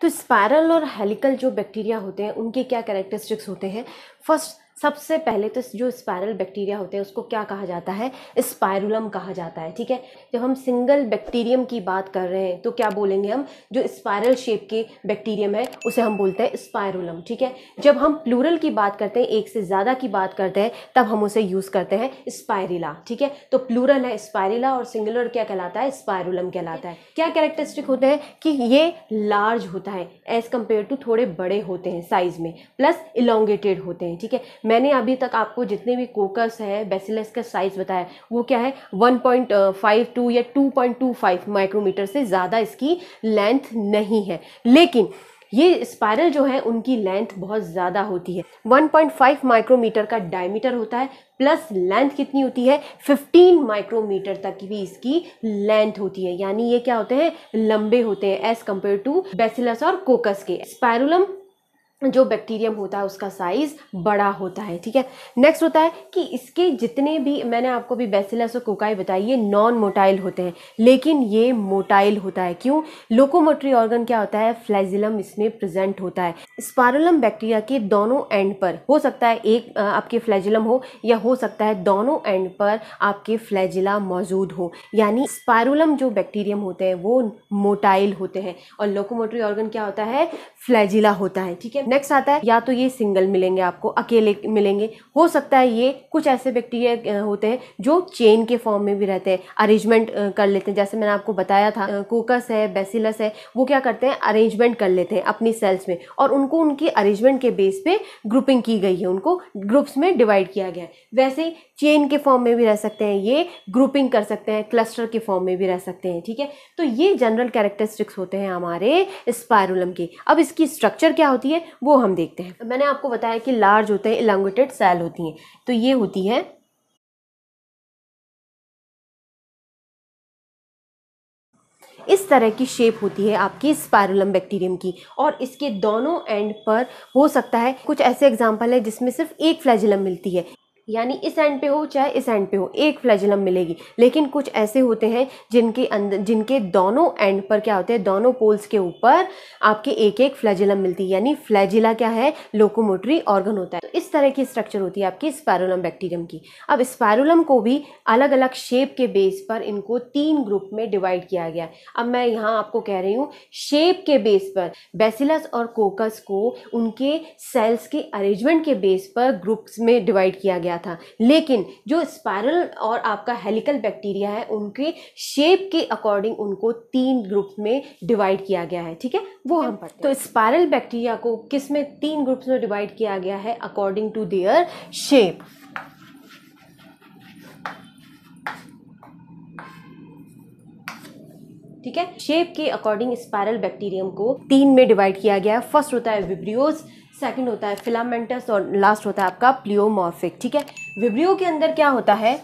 तो स्पायरल और हेलिकल जो बैक्टीरिया होते हैं उनके क्या कैरेक्टरिस्टिक्स होते हैं फर्स्ट सबसे पहले तो जो स्पायरल बैक्टीरिया होते हैं उसको क्या कहा जाता है स्पायरुलम कहा जाता है ठीक है जब हम सिंगल बैक्टीरियम की बात कर रहे हैं तो क्या बोलेंगे हम जो स्पायरल शेप के बैक्टीरियम है उसे हम बोलते हैं स्पायरुलम ठीक है जब हम प्लूरल की बात करते हैं एक से ज़्यादा की बात करते हैं तब हम उसे यूज़ करते हैं स्पायरिला ठीक है तो प्लूरल है स्पायरिला और सिंगुलर क्या कहलाता है स्पायरुलम कहलाता है क्या कैरेक्टरिस्टिक होते हैं कि ये लार्ज होता है एज़ कम्पेयर टू थोड़े बड़े होते हैं साइज़ में प्लस इलोंगेटेड होते हैं ठीक है मैंने अभी तक आपको जितने भी कोकस है बेसिलस का साइज बताया वो क्या है 1.52 uh, या 2.25 माइक्रोमीटर से ज़्यादा इसकी लेंथ नहीं है लेकिन ये स्पायरल जो है उनकी लेंथ बहुत ज़्यादा होती है 1.5 माइक्रोमीटर का डायमीटर होता है प्लस लेंथ कितनी होती है 15 माइक्रोमीटर तक भी इसकी लेंथ होती है यानी ये क्या होते हैं लंबे होते हैं एज कम्पेयर टू बेसिलस और कोकस के स्पायरुलम जो बैक्टीरियम होता है उसका साइज़ बड़ा होता है ठीक है नेक्स्ट होता है कि इसके जितने भी मैंने आपको भी बेसिलस और कोकाई बताई ये नॉन मोटाइल होते हैं लेकिन ये मोटाइल होता है क्यों लोकोमोटरी ऑर्गन क्या होता है फ्लैजिलम इसमें प्रेजेंट होता है स्पारोलम बैक्टीरिया के दोनों एंड पर हो सकता है एक आपके फ्लैजिलम हो या हो सकता है दोनों एंड पर आपके फ्लैजिला मौजूद हो यानी स्पारोलम जो बैक्टीरियम होते हैं वो मोटाइल होते हैं और लोकोमोटरी ऑर्गन क्या होता है फ्लैजिला होता है ठीक है नेक्स्ट आता है या तो ये सिंगल मिलेंगे आपको अकेले मिलेंगे हो सकता है ये कुछ ऐसे बैक्टीरिया होते हैं जो चेन के फॉर्म में भी रहते हैं अरेंजमेंट कर लेते हैं जैसे मैंने आपको बताया था कोकस है बेसिलस है वो क्या करते हैं अरेंजमेंट कर लेते हैं अपनी सेल्स में और उनको उनकी अरेंजमेंट के बेस पे ग्रुपिंग की गई है उनको ग्रुप्स में डिवाइड किया गया है वैसे चेन के फॉर्म में भी रह सकते हैं ये ग्रुपिंग कर सकते हैं क्लस्टर के फॉर्म में भी रह सकते हैं ठीक है तो ये जनरल कैरेक्टरिस्टिक्स होते हैं हमारे स्पायरुलम के अब इसकी स्ट्रक्चर क्या होती है वो हम देखते हैं मैंने आपको बताया कि लार्ज होते हैं इलांगेटेड सेल होती हैं तो ये होती है इस तरह की शेप होती है आपकी स्पायरुलम बैक्टीरियम की और इसके दोनों एंड पर हो सकता है कुछ ऐसे एग्जाम्पल है जिसमें सिर्फ एक फ्लैजिलम मिलती है यानी इस एंड पे हो चाहे इस एंड पे हो एक फ्लैजिलम मिलेगी लेकिन कुछ ऐसे होते हैं जिनके अंदर जिनके दोनों एंड पर क्या होते हैं दोनों पोल्स के ऊपर आपके एक एक फ्लैजिलम मिलती है यानी फ्लैजिला क्या है लोकोमोटरी ऑर्गन होता है तो इस तरह की स्ट्रक्चर होती है आपकी स्पैरुलम बैक्टीरियम की अब स्पैरुलम को भी अलग अलग शेप के बेस पर इनको तीन ग्रुप में डिवाइड किया गया अब मैं यहाँ आपको कह रही हूँ शेप के बेस पर बेसिलस और कोकस को उनके सेल्स के अरेंजमेंट के बेस पर ग्रुप्स में डिवाइड किया गया था लेकिन जो स्पायरल और आपका हेलिकल बैक्टीरिया है उनके शेप के अकॉर्डिंग उनको तीन ग्रुप में डिवाइड किया गया है ठीक है वो हम पढ़ते तो स्पायरल बैक्टीरिया को किस में तीन ग्रुप्स में डिवाइड किया गया है अकॉर्डिंग टू देयर शेप ठीक है शेप के अकॉर्डिंग स्पायरल बैक्टीरियम को तीन में डिवाइड किया गया है फर्स्ट होता है विब्रियोज सेकंड होता है फिलामेंटस और लास्ट होता है आपका प्लियोमॉर्फिक ठीक है विब्रियो के अंदर क्या होता है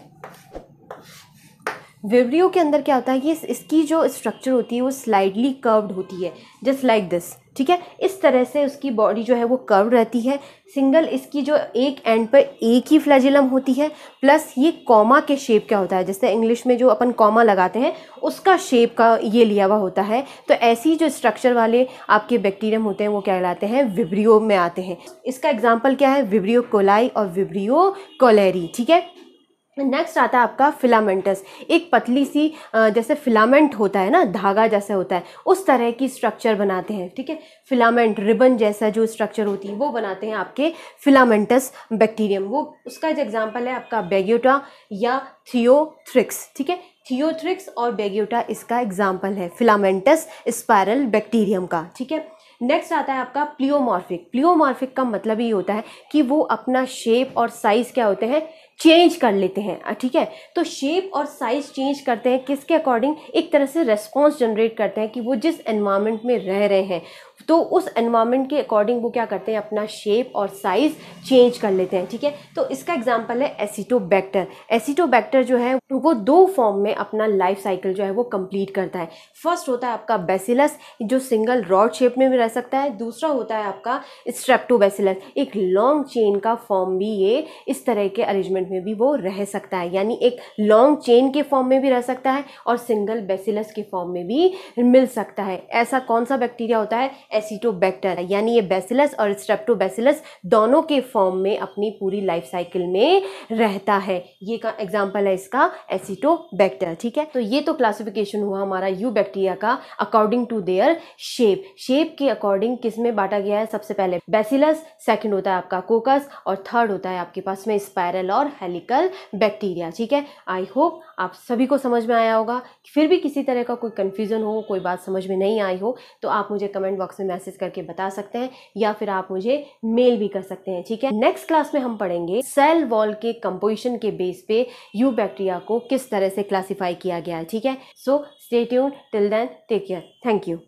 विब्रियो के अंदर क्या होता है कि इसकी जो स्ट्रक्चर होती है वो स्लाइडली कर्व्ड होती है जस्ट लाइक दिस ठीक है इस तरह से उसकी बॉडी जो है वो कर्व रहती है सिंगल इसकी जो एक एंड पर एक ही फ्लैजिलम होती है प्लस ये कॉमा के शेप क्या होता है जैसे इंग्लिश में जो अपन कॉमा लगाते हैं उसका शेप का ये लिया हुआ होता है तो ऐसी जो स्ट्रक्चर वाले आपके बैक्टीरियम होते हैं वो कहलाते हैं विब्रियो में आते हैं इसका एग्जाम्पल क्या है विब्रियो कोलाई और विब्रियो कोलेरी ठीक है नेक्स्ट आता है आपका फिलामेंटस एक पतली सी जैसे फिलामेंट होता है ना धागा जैसे होता है उस तरह की स्ट्रक्चर बनाते हैं ठीक है फिलामेंट रिबन जैसा जो स्ट्रक्चर होती है वो बनाते हैं आपके फिलामेंटस बैक्टीरियम वो उसका जो एग्जांपल है आपका बेग्योटा या थियोथ्रिक्स ठीक है थियोथ्रिक्स और बेग्योटा इसका एग्जाम्पल है फिलामेंटस स्पायरल बैक्टीरियम का ठीक है नेक्स्ट आता है आपका प्लियोमॉर्फिक प्लियोमॉर्फिक का मतलब ये होता है कि वो अपना शेप और साइज़ क्या होते हैं चेंज कर लेते हैं ठीक है तो शेप और साइज़ चेंज करते हैं किसके अकॉर्डिंग एक तरह से रेस्पॉन्स जनरेट करते हैं कि वो जिस एनवायरमेंट में रह रहे हैं तो उस एनवायरमेंट के अकॉर्डिंग वो क्या करते हैं अपना शेप और साइज़ चेंज कर लेते हैं ठीक है तो इसका एग्जाम्पल है एसिटोबैक्टर एसिटोबैक्टर जो है वो दो फॉर्म में अपना लाइफ साइकिल जो है वो कंप्लीट करता है फर्स्ट होता है आपका बेसिलस जो सिंगल रॉड शेप में भी रह सकता है दूसरा होता है आपका स्ट्रेप्टोबेसिलस एक लॉन्ग चेन का फॉर्म भी ये इस तरह के अरेंजमेंट में भी वो रह सकता है यानी एक लॉन्ग चेन के फॉर्म में भी रह सकता है और सिंगल बेसिलस के फॉर्म में भी मिल सकता है ऐसा कौन सा बैक्टीरिया होता है एसिटोबैक्टर यानी ये बेसिलस और स्ट्रेप्टोबेसिलस दोनों के फॉर्म में अपनी पूरी लाइफ साइकिल में रहता है ये का एग्जाम्पल है इसका एसिटोबैक्टर ठीक है तो ये तो क्लासिफिकेशन हुआ हमारा यू बैक्टीरिया का according to their shape shape के अकॉर्डिंग किस में बांटा गया है सबसे पहले बेसिलस सेकेंड होता है आपका कोकस और थर्ड होता है आपके पास में स्पायरल और हेलिकल बैक्टीरिया ठीक है आई होप आप सभी को समझ में आया होगा फिर भी किसी तरह का कोई कन्फ्यूज़न हो कोई बात समझ में नहीं आई हो तो आप मुझे कमेंट बॉक्स में मैसेज करके बता सकते हैं या फिर आप मुझे मेल भी कर सकते हैं ठीक है नेक्स्ट क्लास में हम पढ़ेंगे सेल वॉल के कंपोजिशन के बेस पे यू बैक्टीरिया को किस तरह से क्लासीफाई किया गया है ठीक है so stay tune till then take care thank you